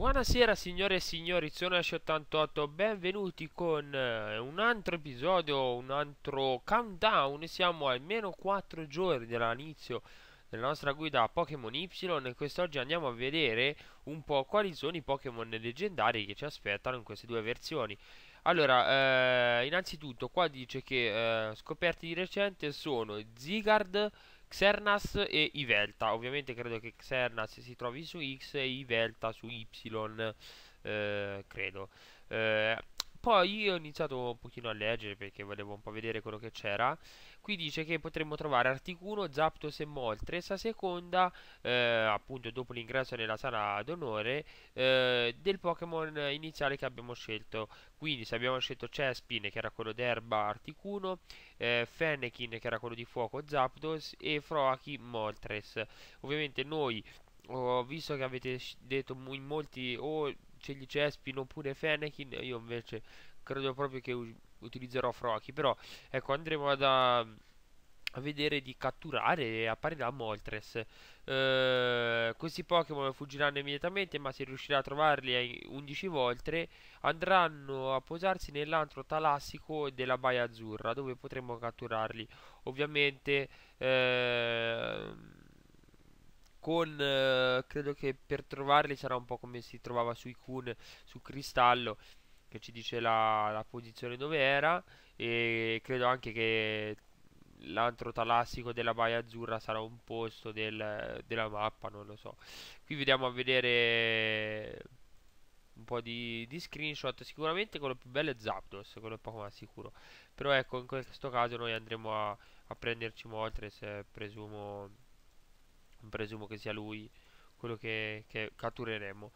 Buonasera signore e signori, sono Ash88, benvenuti con eh, un altro episodio, un altro countdown, siamo almeno 4 giorni dall'inizio della nostra guida a Pokémon Y e quest'oggi andiamo a vedere un po' quali sono i Pokémon leggendari che ci aspettano in queste due versioni. Allora, eh, innanzitutto qua dice che eh, scoperti di recente sono Zigard, Xernas e Ivelta. Ovviamente credo che Xernas si trovi su X e Ivelta su Y, eh, credo. Eh, poi io ho iniziato un pochino a leggere perché volevo un po' vedere quello che c'era. Qui dice che potremmo trovare Articuno, Zapdos e Moltres a seconda, eh, appunto dopo l'ingresso nella sala d'onore, eh, del Pokémon iniziale che abbiamo scelto. Quindi se abbiamo scelto Chespin che era quello d'erba Articuno, eh, Fennekin che era quello di fuoco Zapdos e Froachi Moltres. Ovviamente noi, ho visto che avete detto in molti... Oh, scegli Cespin oppure Fennekin, io invece credo proprio che utilizzerò Froki, però ecco andremo ad, a, um, a vedere di catturare e apparirà Moltres. Eh, questi Pokémon fuggiranno immediatamente, ma se riuscirà a trovarli 11 volte, andranno a posarsi nell'antro talassico della Baia Azzurra, dove potremo catturarli. Ovviamente... Eh, con eh, credo che per trovarli sarà un po' come si trovava sui Kun su Cristallo che ci dice la, la posizione dove era e credo anche che l'antro talassico della Baia Azzurra sarà un posto del, della mappa, non lo so. Qui vediamo a vedere un po' di, di screenshot. Sicuramente quello più bello è Zapdos, quello è poco ma sicuro. Però ecco, in questo caso noi andremo a, a prenderci Moltres, eh, presumo presumo che sia lui quello che, che cattureremo.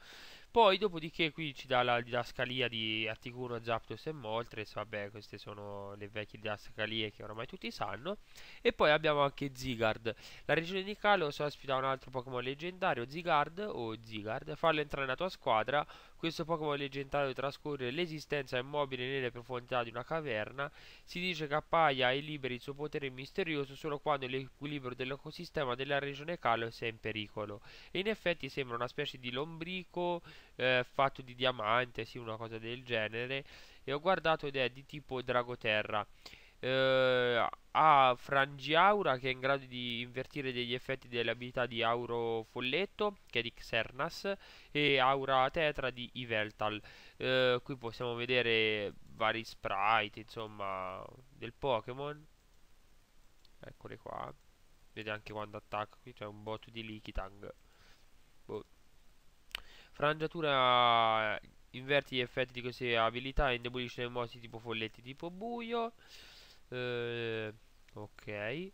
Poi, dopodiché, qui ci dà la didascalia di Articuno, Zapdos e Moltres. Vabbè, queste sono le vecchie didascalie che ormai tutti sanno. E poi abbiamo anche Zigard. La regione di Kalos ospita un altro Pokémon leggendario, Zigard o Zigard. Fallo entrare nella tua squadra questo Pokémon leggendario trascorre l'esistenza immobile nelle profondità di una caverna. Si dice che appaia e liberi il suo potere misterioso solo quando l'equilibrio dell'ecosistema della regione Kalos è in pericolo. E in effetti sembra una specie di lombrico eh, fatto di diamante, sì, una cosa del genere. E ho guardato ed è di tipo Dragoterra eh, ha Frangiaura che è in grado di invertire degli effetti delle abilità di Auro Folletto, che è di Xernas, e Aura Tetra di Iveltal. Eh, qui possiamo vedere vari sprite, insomma, del Pokémon. Eccole qua. Vede anche quando attacca, qui c'è un botto di Likitang. Boh. Frangiatura inverti gli effetti di queste abilità e indebolisce le mosse tipo folletti tipo buio eh, ok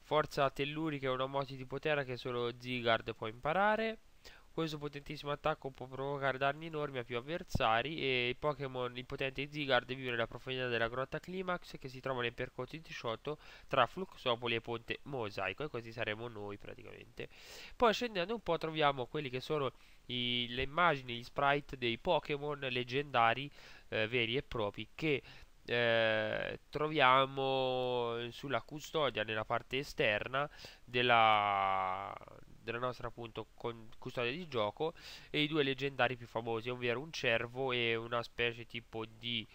forza tellurica è una moto di potere che solo Zigard può imparare questo potentissimo attacco può provocare danni enormi a più avversari e i Pokémon impotenti Zigard vive nella profondità della grotta Climax che si trova nei percorsi di Shoto tra Fluxopoli e Ponte Mosaico e questi saremo noi praticamente. Poi scendendo un po' troviamo quelli che sono i, le immagini, gli sprite dei Pokémon leggendari eh, veri e propri che eh, troviamo sulla custodia nella parte esterna della, della nostra appunto con, custodia di gioco e i due leggendari più famosi ovvero un cervo e una specie tipo di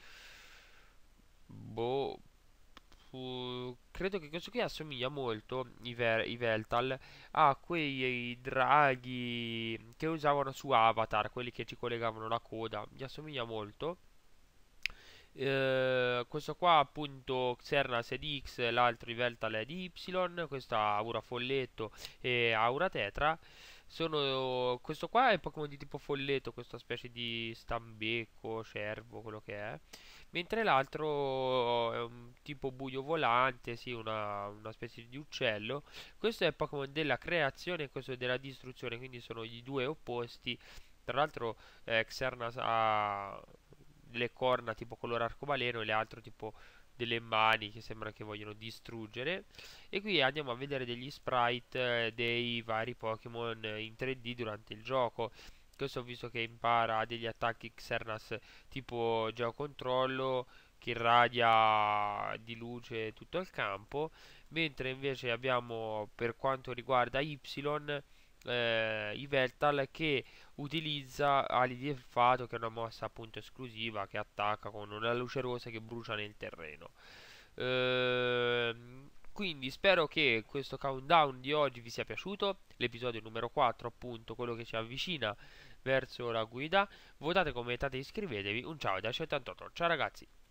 boh Uh, credo che questo qui assomiglia molto i, ver- i Veltal a quei eh, draghi che usavano su Avatar, quelli che ci collegavano la coda, mi assomiglia molto. Eh, questo qua appunto Xernas ed X, l'altro Iveltal di Y, questa Aura Folletto e Aura Tetra. Sono, questo qua è Pokémon di tipo folletto, questa specie di stambecco, cervo, quello che è. Mentre l'altro è un tipo buio volante, sì, una, una specie di uccello. Questo è Pokémon della creazione e questo è della distruzione, quindi sono i due opposti. Tra l'altro eh, Xernas ha delle corna tipo color arcobaleno e le altre tipo delle mani che sembra che vogliono distruggere e qui andiamo a vedere degli sprite eh, dei vari Pokémon in 3D durante il gioco questo ho visto che impara degli attacchi Xernas tipo geocontrollo che irradia di luce tutto il campo mentre invece abbiamo per quanto riguarda Y eh, Iveltal che utilizza ali di elfato che è una mossa appunto esclusiva che attacca con una luce rosa che brucia nel terreno ehm, quindi spero che questo countdown di oggi vi sia piaciuto l'episodio numero 4 appunto quello che ci avvicina verso la guida votate commentate iscrivetevi un ciao da 78 ciao ragazzi